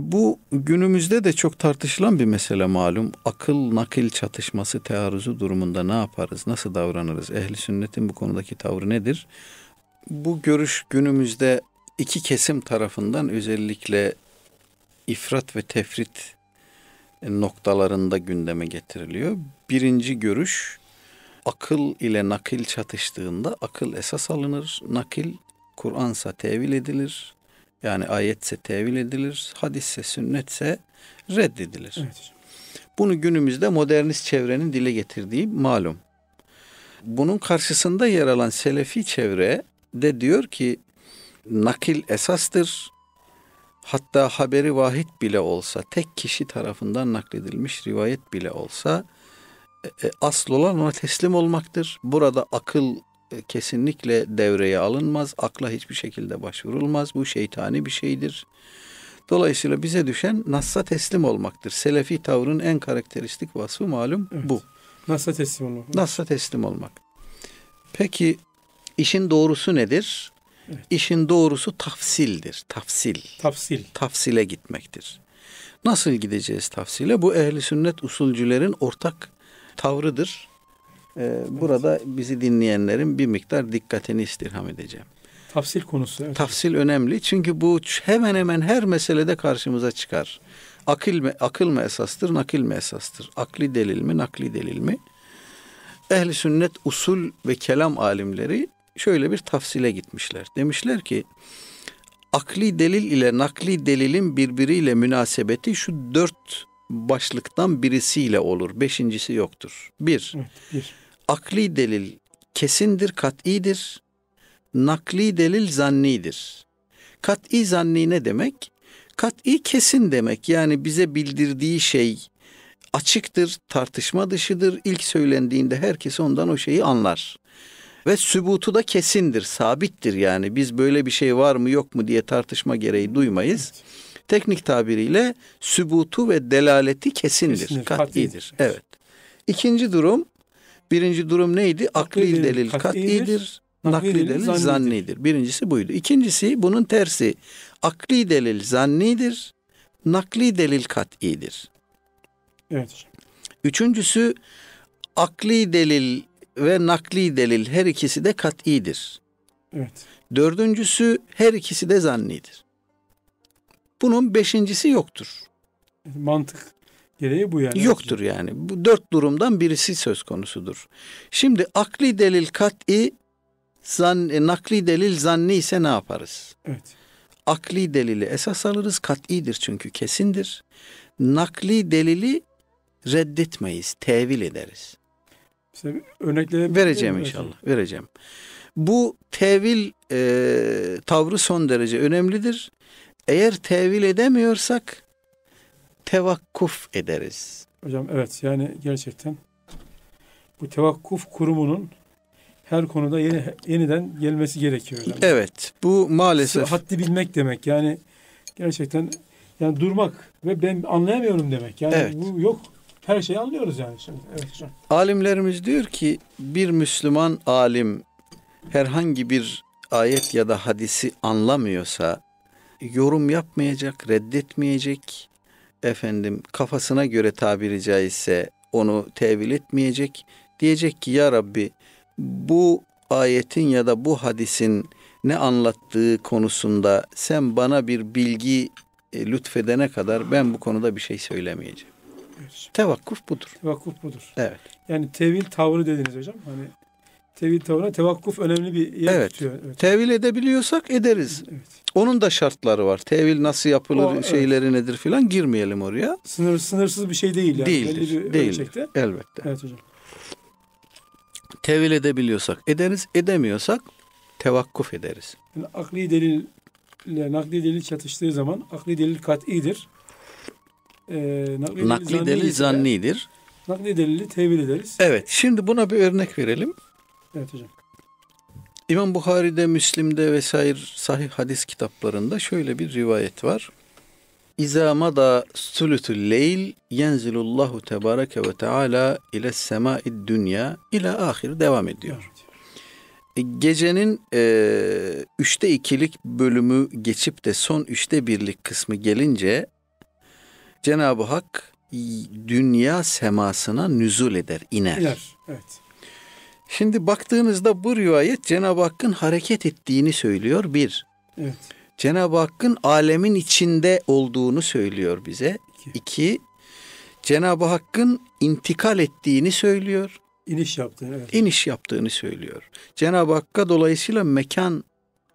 Bu günümüzde de çok tartışılan bir mesele malum. Akıl nakil çatışması tearruzu durumunda ne yaparız, nasıl davranırız? Ehli sünnetin bu konudaki tavrı nedir? Bu görüş günümüzde iki kesim tarafından özellikle ifrat ve tefrit noktalarında gündeme getiriliyor. Birinci görüş akıl ile nakil çatıştığında akıl esas alınır, nakil Kur'ansa tevil edilir, yani ayetse tevil edilir, hadisse sünnetse reddedilir. Evet. Bunu günümüzde modernist çevrenin dile getirdiği malum. Bunun karşısında yer alan selefi çevre de diyor ki nakil esastır. Hatta haberi vahit bile olsa, tek kişi tarafından nakledilmiş rivayet bile olsa e, e, asıl olan ona teslim olmaktır. Burada akıl e, kesinlikle devreye alınmaz. Akla hiçbir şekilde başvurulmaz. Bu şeytani bir şeydir. Dolayısıyla bize düşen nassa teslim olmaktır. Selefi tavrın en karakteristik vasfı malum evet. bu. Nassa teslim olmak. Nassa teslim olmak. Peki işin doğrusu nedir? Evet. İşin doğrusu tafsildir. Tafsil. Tafsil. Tafsile gitmektir. Nasıl gideceğiz tafsile? Bu ehli sünnet usulcülerin ortak tavrıdır. Ee, burada bizi dinleyenlerin bir miktar dikkatini istirham edeceğim. Tafsil konusu. Evet. Tafsil önemli çünkü bu hemen hemen her meselede karşımıza çıkar. Akıl mı, akıl mı esastır, nakil mi esastır? Akli delil mi, nakli delil mi? Ehli sünnet usul ve kelam alimleri şöyle bir tafsile gitmişler. Demişler ki akli delil ile nakli delilin birbiriyle münasebeti şu dört başlıktan birisiyle olur. Beşincisi yoktur. Bir, evet, bir akli delil kesindir, kat'idir. Nakli delil zannidir. Kat'i zanni ne demek? Kat'i kesin demek. Yani bize bildirdiği şey açıktır, tartışma dışıdır. İlk söylendiğinde herkes ondan o şeyi anlar. Ve sübutu da kesindir, sabittir yani. Biz böyle bir şey var mı yok mu diye tartışma gereği duymayız. Evet. Teknik tabiriyle sübutu ve delaleti kesindir, kesindir kat'idir. kat'idir. Evet. İkinci durum Birinci durum neydi? Akli, Akli delil kat'idir. Kat Nakli delil, delil zannidir. Birincisi buydu. İkincisi bunun tersi. Akli delil zannidir. Nakli delil kat'idir. Evet hocam. Üçüncüsü akli delil ve nakli delil her ikisi de kat'idir. Evet. Dördüncüsü her ikisi de zannidir. Bunun beşincisi yoktur. Mantık gereği bu yani. Yoktur yani. Bu dört durumdan birisi söz konusudur. Şimdi akli delil kat'i zan, e, nakli delil zanni ise ne yaparız? Evet. Akli delili esas alırız. Kat'idir çünkü kesindir. Nakli delili reddetmeyiz. Tevil ederiz. İşte vereceğim inşallah. Vereceğim. Bu tevil e, tavrı son derece önemlidir. Eğer tevil edemiyorsak tevakkuf ederiz. Hocam evet yani gerçekten bu tevakkuf kurumunun her konuda yeni, yeniden gelmesi gerekiyor hocam. Evet bu maalesef. Sıhhatli bilmek demek yani gerçekten yani durmak ve ben anlayamıyorum demek. Yani evet. bu yok her şeyi anlıyoruz yani şimdi. Evet hocam. Alimlerimiz diyor ki bir Müslüman alim herhangi bir ayet ya da hadisi anlamıyorsa yorum yapmayacak, reddetmeyecek, efendim kafasına göre tabiri caizse onu tevil etmeyecek. Diyecek ki ya Rabbi bu ayetin ya da bu hadisin ne anlattığı konusunda sen bana bir bilgi e, lütfedene kadar ben bu konuda bir şey söylemeyeceğim. Evet. Tevakkuf budur. Tevakkuf budur. Evet. Yani tevil tavrı dediniz hocam. Hani Tevil tavrına tevakkuf önemli bir yer evet. tutuyor. Evet. Tevil edebiliyorsak ederiz. Evet. Onun da şartları var. Tevil nasıl yapılır, o, şeyleri evet. nedir filan girmeyelim oraya. Sınır, sınırsız bir şey değil yani. Değildir. değildir. Elbette. Evet hocam. Tevil edebiliyorsak ederiz, edemiyorsak tevakkuf ederiz. Yani akli delil ile nakli delil çatıştığı zaman akli delil kat'idir. Ee, nakli, nakli delil zannidir. Nakli delili tevil ederiz. Evet. Şimdi buna bir örnek verelim. Evet hocam. İmam Buhari'de, Müslim'de vesaire sahih hadis kitaplarında şöyle bir rivayet var. İza mada sülütül leyl yenzilullahu tebareke ve teala ile semai dünya ile ahir devam ediyor. E, gecenin e, üçte ikilik bölümü geçip de son üçte birlik kısmı gelince Cenab-ı Hak dünya semasına nüzul eder, iner. İner, evet. Şimdi baktığınızda bu rivayet Cenab-ı Hakk'ın hareket ettiğini söylüyor bir. Evet. Cenab-ı Hakk'ın alemin içinde olduğunu söylüyor bize. İki. İki Cenab-ı Hakk'ın intikal ettiğini söylüyor. İniş yaptığını. Evet. İniş yaptığını söylüyor. Cenab-ı Hakk'a dolayısıyla mekan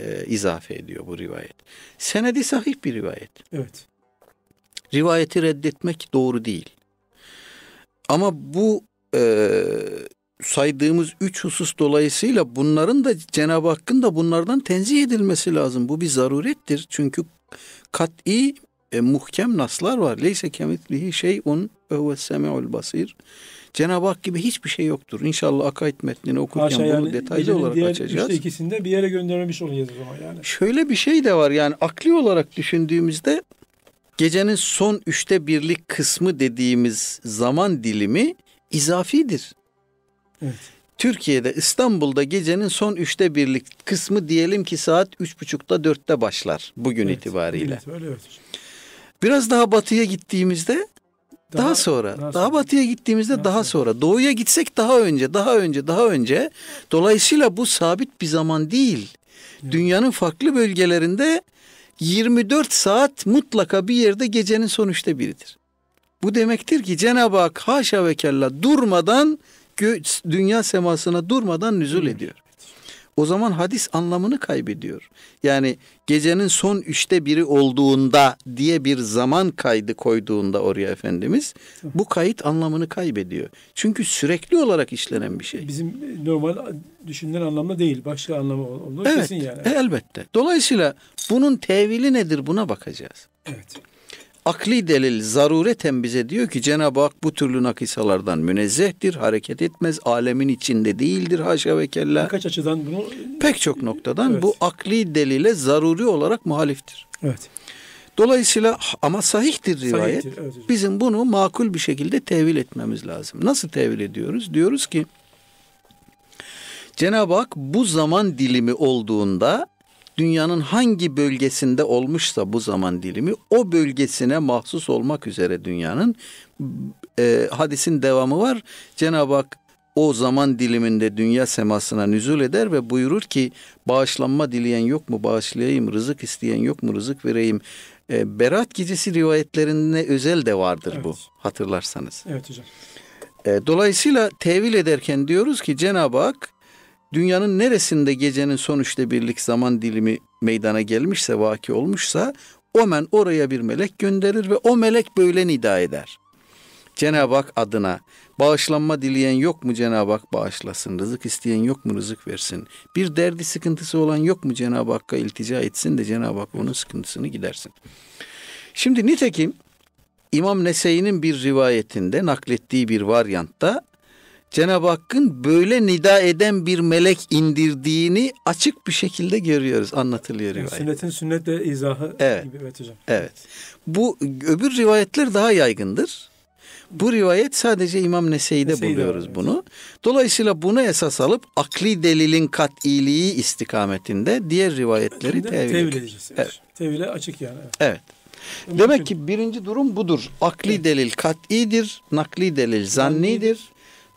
e, izafe ediyor bu rivayet. Senedi sahih bir rivayet. Evet. Rivayeti reddetmek doğru değil. Ama bu e, saydığımız üç husus dolayısıyla bunların da Cenab-ı Hakk'ın da bunlardan tenzih edilmesi lazım. Bu bir zarurettir. Çünkü kat'i e, muhkem naslar var. Leyse kemitlihi şeyun ve semi'ul basir. Cenab-ı Hak gibi hiçbir şey yoktur. İnşallah akait metnini okurken Haşa bunu yani, detaylı olarak diğer açacağız. Üçte ikisinde bir yere göndermemiş olacağız o zaman yani. Şöyle bir şey de var yani akli olarak düşündüğümüzde gecenin son üçte birlik kısmı dediğimiz zaman dilimi izafidir. Evet. Türkiye'de İstanbul'da gecenin son üçte birlik kısmı diyelim ki saat üç buçukta dörtte başlar bugün evet, itibariyle. Evet, öyle, evet. Biraz daha batıya gittiğimizde daha, daha sonra, daha, daha batıya gittiğimizde daha, daha sonra. sonra, doğuya gitsek daha önce, daha önce, daha önce. Dolayısıyla bu sabit bir zaman değil. Evet. Dünyanın farklı bölgelerinde 24 saat mutlaka bir yerde gecenin son üçte biridir. Bu demektir ki Cenab-ı Hak haşa ve kella durmadan gö dünya semasına durmadan nüzul hmm. ediyor. O zaman hadis anlamını kaybediyor. Yani gecenin son üçte biri olduğunda diye bir zaman kaydı koyduğunda oraya Efendimiz bu kayıt anlamını kaybediyor. Çünkü sürekli olarak işlenen bir şey. Bizim e, normal düşünülen anlamda değil. Başka anlamı olur evet, kesin yani. Evet. Elbette. Dolayısıyla bunun tevili nedir buna bakacağız. Evet akli delil zarureten bize diyor ki Cenab-ı Hak bu türlü nakisalardan münezzehtir, hareket etmez, alemin içinde değildir haşa ve kella. Birkaç açıdan bunu... Pek çok noktadan evet. bu akli delile zaruri olarak muhaliftir. Evet. Dolayısıyla ama sahihtir rivayet. Sahihtir, evet. Bizim bunu makul bir şekilde tevil etmemiz lazım. Nasıl tevil ediyoruz? Diyoruz ki Cenab-ı Hak bu zaman dilimi olduğunda dünyanın hangi bölgesinde olmuşsa bu zaman dilimi o bölgesine mahsus olmak üzere dünyanın e, hadisin devamı var. Cenab-ı Hak o zaman diliminde dünya semasına nüzul eder ve buyurur ki bağışlanma dileyen yok mu bağışlayayım, rızık isteyen yok mu rızık vereyim. E, Berat gecesi rivayetlerinde özel de vardır evet. bu hatırlarsanız. Evet hocam. E, dolayısıyla tevil ederken diyoruz ki Cenab-ı Hak dünyanın neresinde gecenin sonuçta birlik zaman dilimi meydana gelmişse, vaki olmuşsa omen oraya bir melek gönderir ve o melek böyle nida eder. Cenab-ı Hak adına bağışlanma dileyen yok mu Cenab-ı Hak bağışlasın, rızık isteyen yok mu rızık versin, bir derdi sıkıntısı olan yok mu Cenab-ı Hakk'a iltica etsin de Cenab-ı Hak onun sıkıntısını gidersin. Şimdi nitekim İmam Nese'inin bir rivayetinde naklettiği bir varyantta Cenab-ı Hakk'ın böyle nida eden bir melek indirdiğini açık bir şekilde görüyoruz anlatılıyor rivayet. Sünnetin sünnetle izahı evet. gibi evet hocam. Evet. Bu öbür rivayetler daha yaygındır. Bu rivayet sadece İmam Nese'de Nese'yi buluyoruz var, bunu. Dolayısıyla bunu esas alıp akli delilin kat'iliği istikametinde diğer rivayetleri tevil, edeceğiz. Evet. Tevile açık yani. Evet. evet. Demek ki birinci durum budur. Akli delil kat'idir, nakli delil zannidir.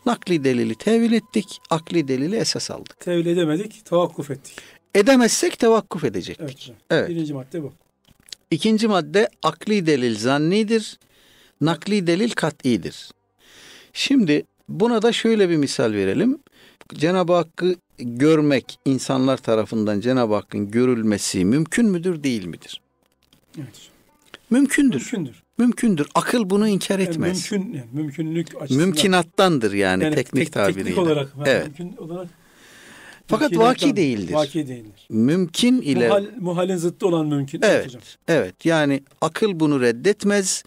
Nakli delili tevil ettik, akli delili esas aldık. Tevil edemedik, tavakkuf ettik. Edemezsek tevakkuf edecektik. Evet. evet. Birinci madde bu. İkinci madde akli delil zannidir, nakli delil kat'idir. Şimdi buna da şöyle bir misal verelim. Cenab-ı Hakk'ı görmek insanlar tarafından Cenab-ı Hakk'ın görülmesi mümkün müdür değil midir? Evet. Mümkündür. Mümkündür mümkündür. Akıl bunu inkar e, etmez. Yani mümkün, yani e, mümkünlük açısından. Mümkinattandır yani, yani teknik tek, tabiriyle. Teknik olarak. evet. Mümkün olarak fakat vaki değildir. Vaki değildir. Mümkün ile Muhal, muhalin zıttı olan mümkün. Evet. Hocam. Evet. Yani akıl bunu reddetmez.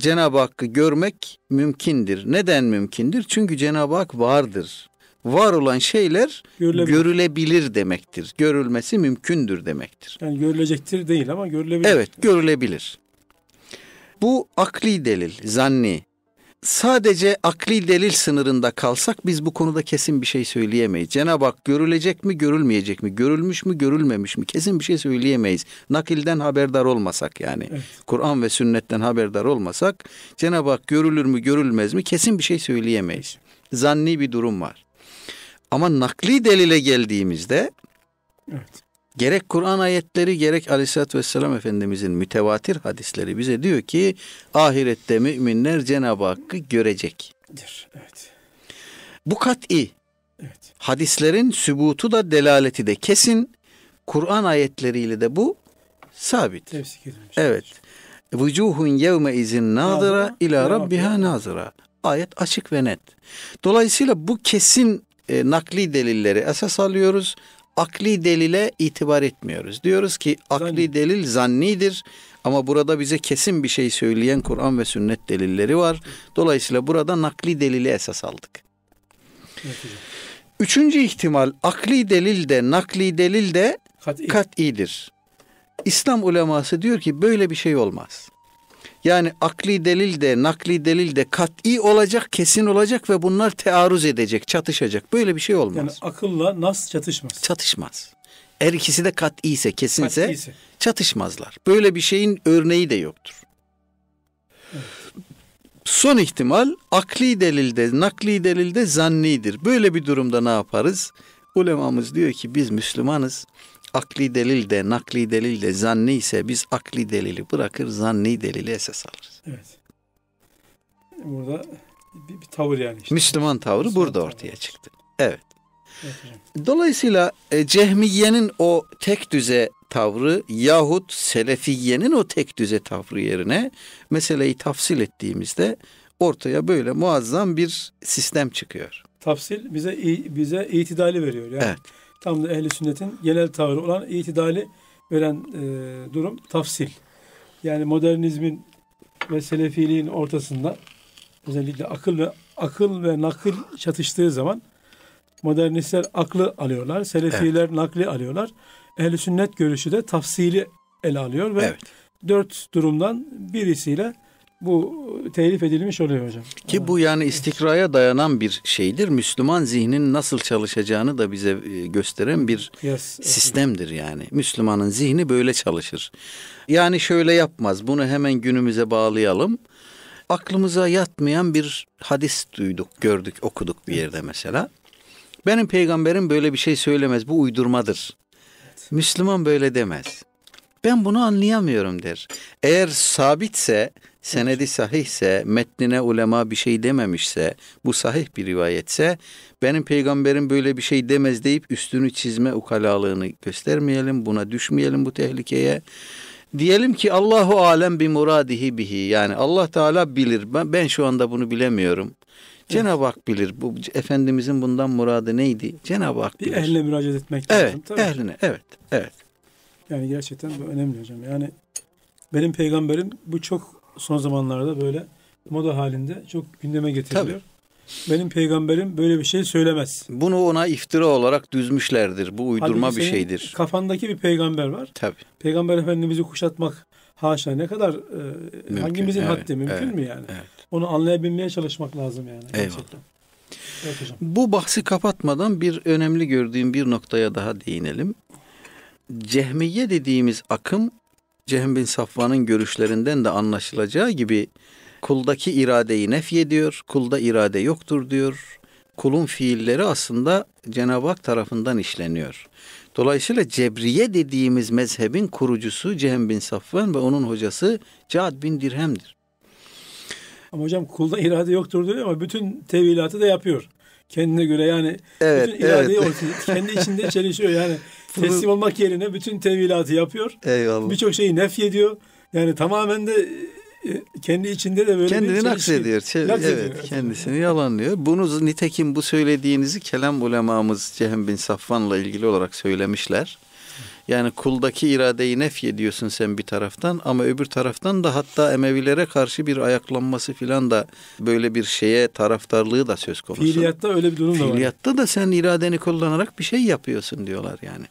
Cenab-ı Hakk'ı görmek mümkündür. Neden mümkündür? Çünkü Cenab-ı Hak vardır. Var olan şeyler görülebilir. görülebilir demektir. Görülmesi mümkündür demektir. Yani görülecektir değil ama görülebilir. Evet, görülebilir. Bu akli delil, zanni. Sadece akli delil sınırında kalsak biz bu konuda kesin bir şey söyleyemeyiz. Cenab-ı Hak görülecek mi, görülmeyecek mi, görülmüş mü, görülmemiş mi kesin bir şey söyleyemeyiz. Nakilden haberdar olmasak yani. Evet. Kur'an ve sünnetten haberdar olmasak Cenab-ı Hak görülür mü, görülmez mi kesin bir şey söyleyemeyiz. Zanni bir durum var. Ama nakli delile geldiğimizde evet gerek Kur'an ayetleri gerek Aleyhisselatü Vesselam Efendimizin mütevatir hadisleri bize diyor ki ahirette müminler Cenab-ı Hakk'ı görecek. Evet. Bu kat'i evet. hadislerin sübutu da delaleti de kesin Kur'an ayetleriyle de bu sabit. Evet. Vücuhun yevme izin nazıra ila rabbiha nazıra. Ayet açık ve net. Dolayısıyla bu kesin e, nakli delilleri esas alıyoruz akli delile itibar etmiyoruz. Diyoruz ki akli Zanni. delil zannidir ama burada bize kesin bir şey söyleyen Kur'an ve sünnet delilleri var. Dolayısıyla burada nakli delili esas aldık. Evet, Üçüncü ihtimal akli delil de nakli delil de kat'i. kat'idir. İslam uleması diyor ki böyle bir şey olmaz. Yani akli delil de nakli delil de kat'i olacak, kesin olacak ve bunlar tearuz edecek, çatışacak. Böyle bir şey olmaz. Yani akılla nas çatışmaz. Çatışmaz. Eğer ikisi de kat'i ise, kesinse kat ise. çatışmazlar. Böyle bir şeyin örneği de yoktur. Evet. Son ihtimal akli delilde, nakli delilde zannidir. Böyle bir durumda ne yaparız? Ulemamız diyor ki biz Müslümanız akli delil de, nakli delil de, zanni ise biz akli delili bırakır, zanni delili esas alırız. Evet. Burada bir, bir tavır yani. Işte. Müslüman tavrı Müslüman burada tavır. ortaya çıktı. Evet. evet Dolayısıyla e, Cehmiye'nin o tek düze tavrı yahut Selefiye'nin o tek düze tavrı yerine meseleyi tafsil ettiğimizde ortaya böyle muazzam bir sistem çıkıyor. Tafsil bize bize itidali veriyor. Yani evet tam da ehli sünnetin genel tavrı olan itidali veren e, durum tafsil. Yani modernizmin ve selefiliğin ortasında özellikle akıl ve akıl ve nakil çatıştığı zaman modernistler aklı alıyorlar, selefiler evet. nakli alıyorlar. Ehli sünnet görüşü de tafsili ele alıyor ve evet. dört durumdan birisiyle bu telif edilmiş oluyor hocam. Ki bu yani istikraya dayanan bir şeydir. Müslüman zihnin nasıl çalışacağını da bize e, gösteren bir yes, sistemdir yani. Müslümanın zihni böyle çalışır. Yani şöyle yapmaz. Bunu hemen günümüze bağlayalım. Aklımıza yatmayan bir hadis duyduk, gördük, okuduk bir yerde mesela. Benim peygamberim böyle bir şey söylemez. Bu uydurmadır. Müslüman böyle demez ben bunu anlayamıyorum der. Eğer sabitse, senedi sahihse, metnine ulema bir şey dememişse, bu sahih bir rivayetse, benim peygamberim böyle bir şey demez deyip üstünü çizme ukalalığını göstermeyelim, buna düşmeyelim bu tehlikeye. Diyelim ki Allahu alem bi muradihi bihi. Yani Allah Teala bilir. Ben, ben şu anda bunu bilemiyorum. Cenab-ı Hak bilir. Bu Efendimizin bundan muradı neydi? Cenab-ı Hak bilir. Bir ehline müracaat etmek evet, lazım. Evet, ehline. Evet, evet. Yani gerçekten bu önemli hocam. Yani benim peygamberim bu çok son zamanlarda böyle moda halinde çok gündeme getiriliyor. Tabii. Benim peygamberim böyle bir şey söylemez. Bunu ona iftira olarak düzmüşlerdir. Bu uydurma Halbuki bir şeydir. Kafandaki bir peygamber var. Tabii. Peygamber Efendimiz'i kuşatmak haşa ne kadar e, mümkün, hangimizin evet, haddi mümkün evet, mü yani? Evet. Onu anlayabilmeye çalışmak lazım yani. Eyvallah. Gerçekten. Evet hocam. Bu bahsi kapatmadan bir önemli gördüğüm bir noktaya daha değinelim. Cehmiye dediğimiz akım Cehm bin Safvan'ın görüşlerinden de anlaşılacağı gibi kuldaki iradeyi nefy ediyor. Kulda irade yoktur diyor. Kulun fiilleri aslında Cenab-ı Hak tarafından işleniyor. Dolayısıyla Cebriye dediğimiz mezhebin kurucusu Cehm bin Safvan ve onun hocası Cad bin Dirhem'dir. Ama hocam kulda irade yoktur diyor ama bütün tevilatı da yapıyor. Kendine göre yani evet, bütün iradeyi evet. ortaya, kendi içinde çelişiyor yani. Teslim olmak yerine bütün tevilatı yapıyor. Eyvallah. Birçok şeyi nef ediyor. Yani tamamen de e, kendi içinde de böyle kendini bir şey, naksediyor. Şey, Evet, evet, kendisini yalanlıyor. Bunu nitekim bu söylediğinizi kelam ulemamız Cehem bin Safvan'la ilgili olarak söylemişler. Yani kuldaki iradeyi nef ediyorsun sen bir taraftan ama öbür taraftan da hatta Emevilere karşı bir ayaklanması filan da böyle bir şeye taraftarlığı da söz konusu. Fiiliyatta öyle bir durum da var. Fiiliyatta da sen iradeni kullanarak bir şey yapıyorsun diyorlar yani.